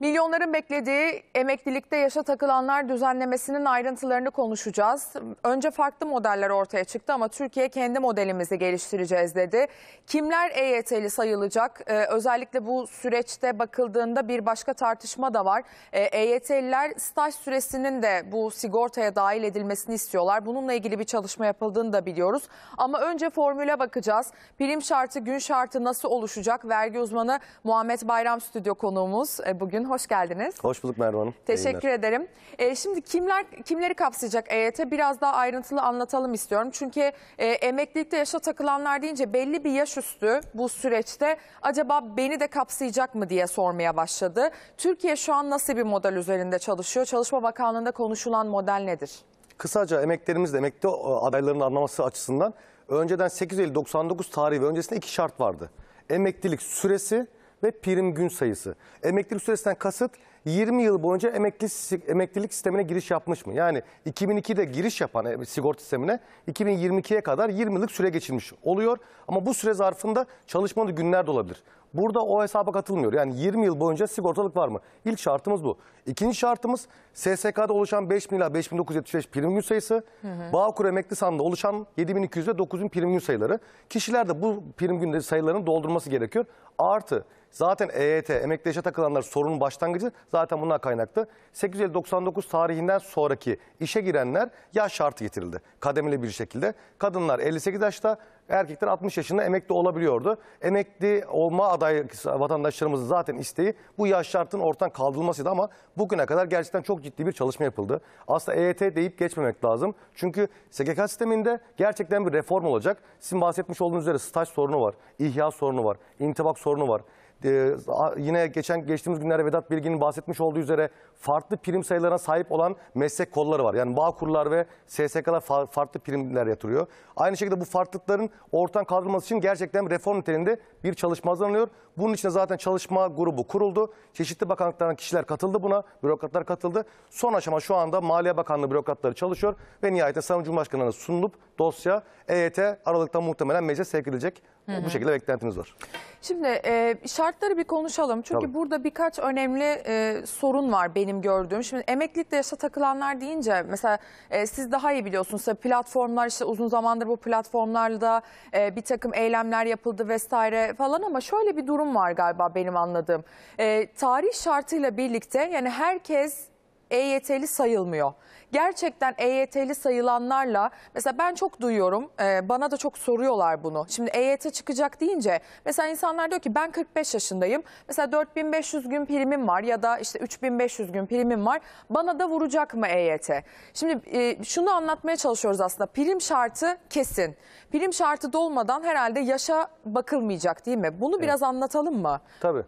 Milyonların beklediği emeklilikte yaşa takılanlar düzenlemesinin ayrıntılarını konuşacağız. Önce farklı modeller ortaya çıktı ama Türkiye kendi modelimizi geliştireceğiz dedi. Kimler EYT'li sayılacak? Ee, özellikle bu süreçte bakıldığında bir başka tartışma da var. Ee, EYT'liler staj süresinin de bu sigortaya dahil edilmesini istiyorlar. Bununla ilgili bir çalışma yapıldığını da biliyoruz. Ama önce formüle bakacağız. Prim şartı, gün şartı nasıl oluşacak? Vergi uzmanı Muhammed Bayram stüdyo konuğumuz e, bugün hoş geldiniz. Hoş bulduk Merve Hanım. Teşekkür Yayınlar. ederim. E, şimdi kimler kimleri kapsayacak EYT biraz daha ayrıntılı anlatalım istiyorum. Çünkü e, emeklilikte yaşa takılanlar deyince belli bir yaş üstü bu süreçte acaba beni de kapsayacak mı diye sormaya başladı. Türkiye şu an nasıl bir model üzerinde çalışıyor? Çalışma Bakanlığı'nda konuşulan model nedir? Kısaca emeklerimiz de emekli e, adaylarının anlaması açısından önceden 8 Eylül 99 tarihi ve öncesinde iki şart vardı. Emeklilik süresi ve prim gün sayısı. Emeklilik süresinden kasıt 20 yıl boyunca emekli, emeklilik sistemine giriş yapmış mı? Yani 2002'de giriş yapan e, sigorta sistemine 2022'ye kadar 20 yıllık süre geçirmiş oluyor. Ama bu süre zarfında çalışmalı günler de olabilir. Burada o hesaba katılmıyor. Yani 20 yıl boyunca sigortalık var mı? İlk şartımız bu. İkinci şartımız SSK'da oluşan 5000 ila 5975 prim gün sayısı. Hı hı. Bağkur emekli sanda oluşan 7200 ve 9000 prim gün sayıları. Kişiler de bu prim gün sayılarının doldurması gerekiyor. Artı Zaten EYT, emekli yaşa takılanlar sorunun başlangıcı zaten bundan kaynaklı. 899 tarihinden sonraki işe girenler yaş şartı getirildi. Kademeli bir şekilde. Kadınlar 58 yaşta, erkekler 60 yaşında emekli olabiliyordu. Emekli olma aday vatandaşlarımızın zaten isteği bu yaş şartının ortadan kaldırılmasıydı ama bugüne kadar gerçekten çok ciddi bir çalışma yapıldı. Aslında EYT deyip geçmemek lazım. Çünkü SGK sisteminde gerçekten bir reform olacak. Sizin bahsetmiş olduğunuz üzere staj sorunu var, ihya sorunu var, intibak sorunu var. Ee, yine geçen geçtiğimiz günlerde Vedat Bilgin'in bahsetmiş olduğu üzere farklı prim sayılarına sahip olan meslek kolları var. Yani bağkurlar ve SSK'lar farklı primler yatırıyor. Aynı şekilde bu farklılıkların ortadan kaldırılması için gerçekten reform niteliğinde bir çalışma hazırlanıyor. Bunun için zaten çalışma grubu kuruldu. Çeşitli bakanlıklardan kişiler katıldı buna. Bürokratlar katıldı. Son aşama şu anda Maliye Bakanlığı bürokratları çalışıyor. Ve nihayetinde Sayın Cumhurbaşkanı'na sunulup dosya EYT Aralık'ta muhtemelen meclise sevk edilecek. Hı hı. Bu şekilde beklentiniz var. Şimdi e, şartları bir konuşalım. Çünkü Tabii. burada birkaç önemli e, sorun var benim gördüğüm. Şimdi emeklilikte yaşa takılanlar deyince mesela e, siz daha iyi biliyorsunuz. Tabii platformlar işte uzun zamandır bu platformlarda e, bir takım eylemler yapıldı vesaire falan ama şöyle bir durum var galiba benim anladığım. E, tarih şartıyla birlikte yani herkes EYT'li sayılmıyor gerçekten EYT'li sayılanlarla mesela ben çok duyuyorum e, bana da çok soruyorlar bunu. Şimdi EYT çıkacak deyince mesela insanlar diyor ki ben 45 yaşındayım. Mesela 4500 gün primim var ya da işte 3500 gün primim var. Bana da vuracak mı EYT? Şimdi e, şunu anlatmaya çalışıyoruz aslında. Prim şartı kesin. Prim şartı dolmadan herhalde yaşa bakılmayacak değil mi? Bunu evet. biraz anlatalım mı? Tabii.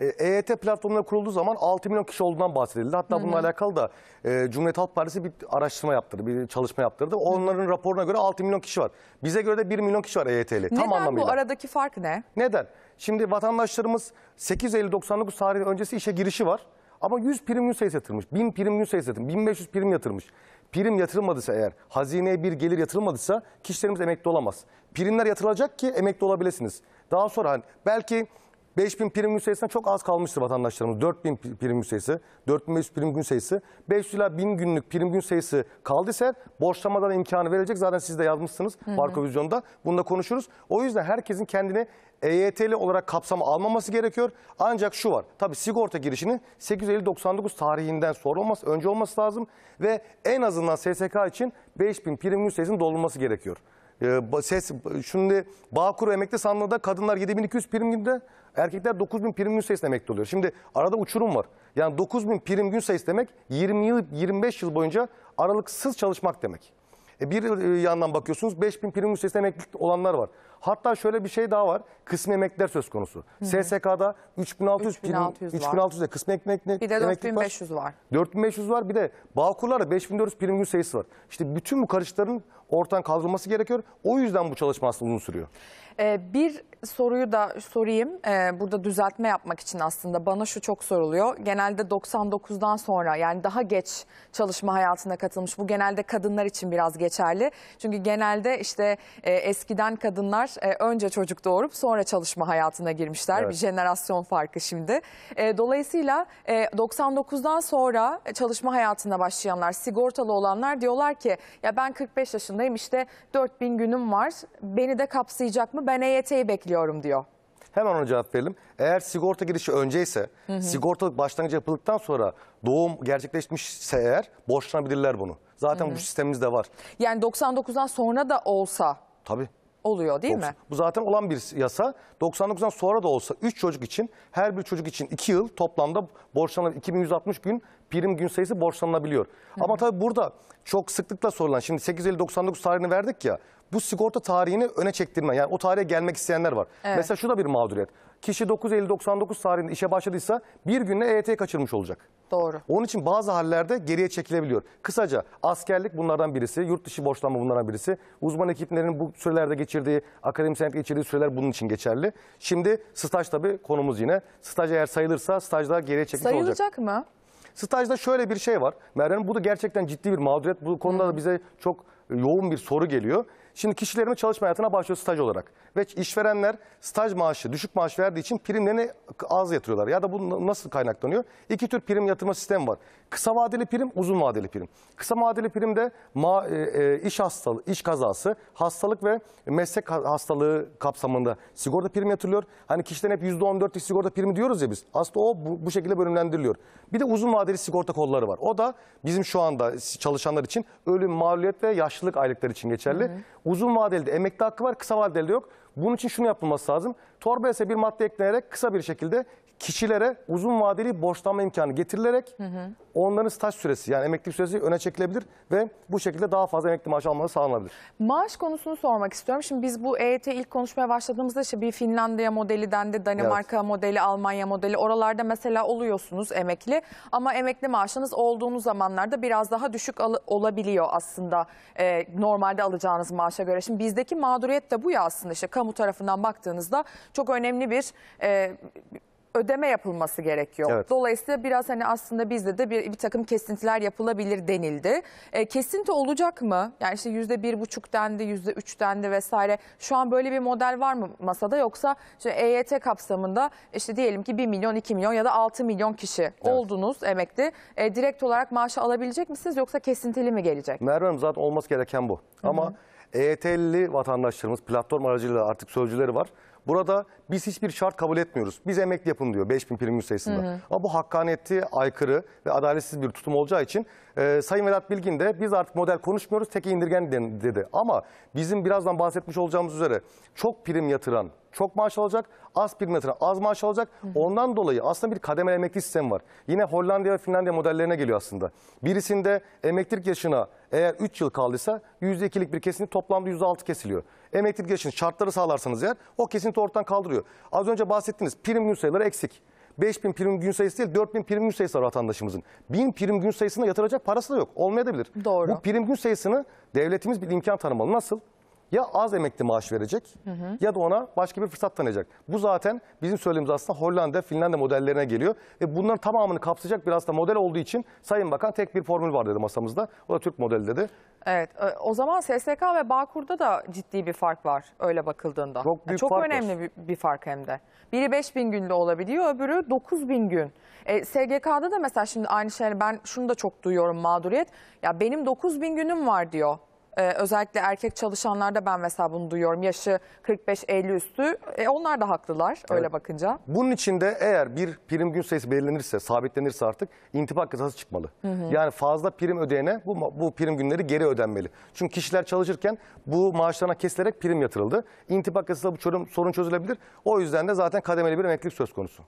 E, EYT platformuna kurulduğu zaman 6 milyon kişi olduğundan bahsedildi. Hatta Hı -hı. bununla alakalı da e, Cumhuriyet Halk Partisi bir araştırma yaptırdı, bir çalışma yaptırdı. Onların Hı -hı. raporuna göre 6 milyon kişi var. Bize göre de 1 milyon kişi var EYT'li. tam anlamıyla. bu aradaki fark ne? Neden? Şimdi vatandaşlarımız 8 Eylül 99 tarihi öncesi işe girişi var. Ama 100 prim gün sayısı yatırmış, 1000 prim gün sayısı yatırmış, 1500 prim yatırmış. Prim yatırılmadıysa eğer, hazineye bir gelir yatırılmadıysa kişilerimiz emekli olamaz. Primler yatırılacak ki emekli olabilirsiniz. Daha sonra hani belki 5000 prim gün sayısına çok az kalmıştır vatandaşlarımız. 4000 prim gün sayısı, 4500 prim gün sayısı, 500 ila 1000 günlük prim gün sayısı kaldıysa borçlamadan imkanı verecek. Zaten siz de yazmışsınız Barko Vizyon'da. Bunu da konuşuruz. O yüzden herkesin kendini EYT'li olarak kapsama almaması gerekiyor. Ancak şu var. Tabi sigorta girişinin 850 tarihinden sonra olması, önce olması lazım. Ve en azından SSK için 5000 prim gün sayısının doldurulması gerekiyor. Ee, ses, şimdi Bağkur emekli sandığında kadınlar 7200 prim günde, erkekler 9000 prim gün sayısında emekli oluyor. Şimdi arada uçurum var. Yani 9000 prim gün sayısı demek 20 yıl, 25 yıl boyunca aralıksız çalışmak demek. E bir e, yandan bakıyorsunuz 5000 prim ücretsiz emeklilik olanlar var. Hatta şöyle bir şey daha var. Kısmi emekler söz konusu. Hı. SSK'da 3600 3600 prim 3600 kısmi emeklilik Bir de 4500 var. var. 4500 var. Bir de Bağkurlar'da 5400 prim gün sayısı var. İşte bütün bu karışların ortadan kaldırılması gerekiyor. O yüzden bu çalışma aslında uzun sürüyor. Ee, bir soruyu da sorayım. Ee, burada düzeltme yapmak için aslında bana şu çok soruluyor. Genelde 99'dan sonra yani daha geç çalışma hayatına katılmış. Bu genelde kadınlar için biraz geçerli. Çünkü genelde işte e, eskiden kadınlar e, önce çocuk doğurup sonra çalışma hayatına girmişler. Evet. Bir jenerasyon farkı şimdi. E, dolayısıyla e, 99'dan sonra e, çalışma hayatına başlayanlar, sigortalı olanlar diyorlar ki ya ben 45 yaşındayım işte 4000 günüm var. Beni de kapsayacak mı? Ben EYT'yi bekliyorum bekliyorum diyor. Hemen ona cevap verelim. Eğer sigorta girişi önceyse, hı hı. sigortalık başlangıcı yapıldıktan sonra doğum gerçekleşmişse eğer borçlanabilirler bunu. Zaten hı hı. bu sistemimizde var. Yani 99'dan sonra da olsa. Tabii oluyor değil 90. mi? Bu zaten olan bir yasa. 99'dan sonra da olsa 3 çocuk için her bir çocuk için 2 yıl toplamda borçlanabilir. 2160 gün prim gün sayısı borçlanabiliyor. Hı hı. Ama tabii burada çok sıklıkla sorulan şimdi 850-99 tarihini verdik ya bu sigorta tarihini öne çektirme. Yani o tarihe gelmek isteyenler var. Evet. Mesela şu da bir mağduriyet. Kişi 9 Eylül 99 tarihinde işe başladıysa bir günle EYT'yi kaçırmış olacak. Doğru. Onun için bazı hallerde geriye çekilebiliyor. Kısaca askerlik bunlardan birisi, yurt dışı borçlanma bunlardan birisi. Uzman ekiplerin bu sürelerde geçirdiği, akademisyenlik geçirdiği süreler bunun için geçerli. Şimdi staj tabii konumuz yine. Staj eğer sayılırsa stajda geriye çekilmiş olacak. Sayılacak mı? Stajda şöyle bir şey var. Meryem bu da gerçekten ciddi bir mağduriyet. Bu konuda da bize çok yoğun bir soru geliyor. Şimdi kişilerimiz çalışma hayatına başlıyor staj olarak. Ve işverenler staj maaşı, düşük maaş verdiği için primlerini az yatırıyorlar. Ya da bu nasıl kaynaklanıyor? İki tür prim yatırma sistemi var. Kısa vadeli prim, uzun vadeli prim. Kısa vadeli primde ma e, e iş hastalığı, iş kazası, hastalık ve meslek hastalığı kapsamında sigorta prim yatırılıyor. Hani kişilerin hep %14'lik sigorta primi diyoruz ya biz. Aslında o bu, bu şekilde bölümlendiriliyor. Bir de uzun vadeli sigorta kolları var. O da bizim şu anda çalışanlar için ölüm, maliyet ve yaşlılık aylıkları için geçerli. Hı hı. Uzun vadeli de emekli hakkı var, kısa vadeli de yok. Bunun için şunu yapılması lazım. Torbaya ise bir madde ekleyerek kısa bir şekilde kişilere uzun vadeli borçlanma imkanı getirilerek hı hı. onların staj süresi yani emeklilik süresi öne çekilebilir ve bu şekilde daha fazla emekli maaşı almaları sağlanabilir. Maaş konusunu sormak istiyorum. Şimdi biz bu EYT ilk konuşmaya başladığımızda işte bir Finlandiya modeli dendi, Danimarka evet. modeli, Almanya modeli. Oralarda mesela oluyorsunuz emekli ama emekli maaşınız olduğunuz zamanlarda biraz daha düşük olabiliyor aslında e, normalde alacağınız maaşa göre. Şimdi bizdeki mağduriyet de bu ya aslında işte kamu tarafından baktığınızda çok önemli bir e, ödeme yapılması gerekiyor. Evet. Dolayısıyla biraz hani aslında bizde de bir, bir takım kesintiler yapılabilir denildi. E, kesinti olacak mı? Yani işte yüzde bir buçuk dendi, yüzde üç dendi vesaire. Şu an böyle bir model var mı masada yoksa işte EYT kapsamında işte diyelim ki 1 milyon, 2 milyon ya da 6 milyon kişi evet. oldunuz emekli. E, direkt olarak maaşı alabilecek misiniz yoksa kesintili mi gelecek? Merve Hanım zaten olması gereken bu. Hı -hı. Ama e EYT'li vatandaşlarımız platform aracılığıyla artık sözcüleri var. Burada biz hiçbir şart kabul etmiyoruz. Biz emekli yapın diyor 5000 prim sayısında. Ama bu hakkaniyeti aykırı ve adaletsiz bir tutum olacağı için e, Sayın Vedat Bilgin de biz artık model konuşmuyoruz tek indirgen dedi. Ama bizim birazdan bahsetmiş olacağımız üzere çok prim yatıran çok maaş alacak, az prim yatıran az maaş alacak. Hı hı. Ondan dolayı aslında bir kademeli emekli sistemi var. Yine Hollanda ve Finlandiya modellerine geliyor aslında. Birisinde emeklilik yaşına eğer 3 yıl kaldıysa %2'lik bir kesinti toplamda %6 kesiliyor emeklilik yaşın şartları sağlarsanız eğer o kesinti ortadan kaldırıyor. Az önce bahsettiniz prim gün sayıları eksik. 5000 prim gün sayısı değil 4000 prim gün sayısı var vatandaşımızın. 1000 prim gün sayısına yatıracak parası da yok. Olmayabilir. Doğru. Bu prim gün sayısını devletimiz bir imkan tanımalı. Nasıl? ya az emekli maaş verecek hı hı. ya da ona başka bir fırsat tanıyacak. Bu zaten bizim söylediğimiz aslında Hollanda, Finlandiya modellerine geliyor. Ve bunların tamamını kapsayacak biraz da model olduğu için Sayın Bakan tek bir formül var dedi masamızda. O da Türk modeli dedi. Evet e, o zaman SSK ve Bağkur'da da ciddi bir fark var öyle bakıldığında. Çok, büyük çok fark önemli var. bir, fark hem de. Biri 5 bin günde olabiliyor öbürü 9 bin gün. E, SGK'da da mesela şimdi aynı şeyler ben şunu da çok duyuyorum mağduriyet. Ya benim 9 bin günüm var diyor. Ee, özellikle erkek çalışanlarda ben mesela bunu duyuyorum. Yaşı 45-50 üstü. E, onlar da haklılar öyle bakınca. Bunun için de eğer bir prim gün sayısı belirlenirse, sabitlenirse artık intibak cezası çıkmalı. Yani fazla prim ödeyene bu, bu prim günleri geri ödenmeli. Çünkü kişiler çalışırken bu maaşlarına kesilerek prim yatırıldı. İntibak cezası bu çözüm- sorun çözülebilir. O yüzden de zaten kademeli bir emeklilik söz konusu.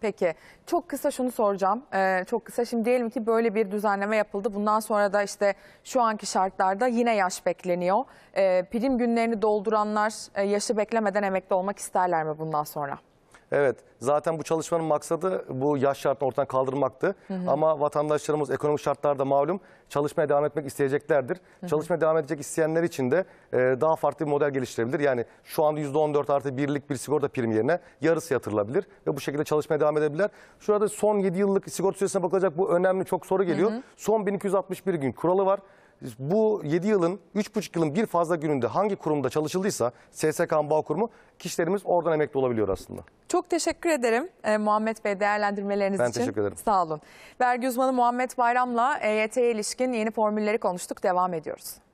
Peki çok kısa şunu soracağım. Ee, çok kısa şimdi diyelim ki böyle bir düzenleme yapıldı. Bundan sonra da işte şu anki şartlarda yine yaş bekleniyor. Ee, prim günlerini dolduranlar e, yaşı beklemeden emekli olmak isterler mi bundan sonra? Evet, zaten bu çalışmanın maksadı bu yaş şartını ortadan kaldırmaktı. Hı hı. Ama vatandaşlarımız ekonomik şartlarda malum çalışmaya devam etmek isteyeceklerdir. Hı hı. Çalışmaya devam edecek isteyenler için de e, daha farklı bir model geliştirebilir. Yani şu anda %14 artı birlik bir sigorta prim yerine yarısı yatırılabilir ve bu şekilde çalışmaya devam edebilirler. Şurada son 7 yıllık sigorta süresine bakılacak bu önemli çok soru geliyor. Hı hı. Son 1261 gün kuralı var bu 7 yılın 3,5 yılın bir fazla gününde hangi kurumda çalışıldıysa SSK Bağ Kurumu kişilerimiz oradan emekli olabiliyor aslında. Çok teşekkür ederim e, Muhammed Bey değerlendirmeleriniz ben için. Ben teşekkür ederim. Sağ olun. Vergi uzmanı Muhammed Bayram'la EYT'ye ilişkin yeni formülleri konuştuk. Devam ediyoruz.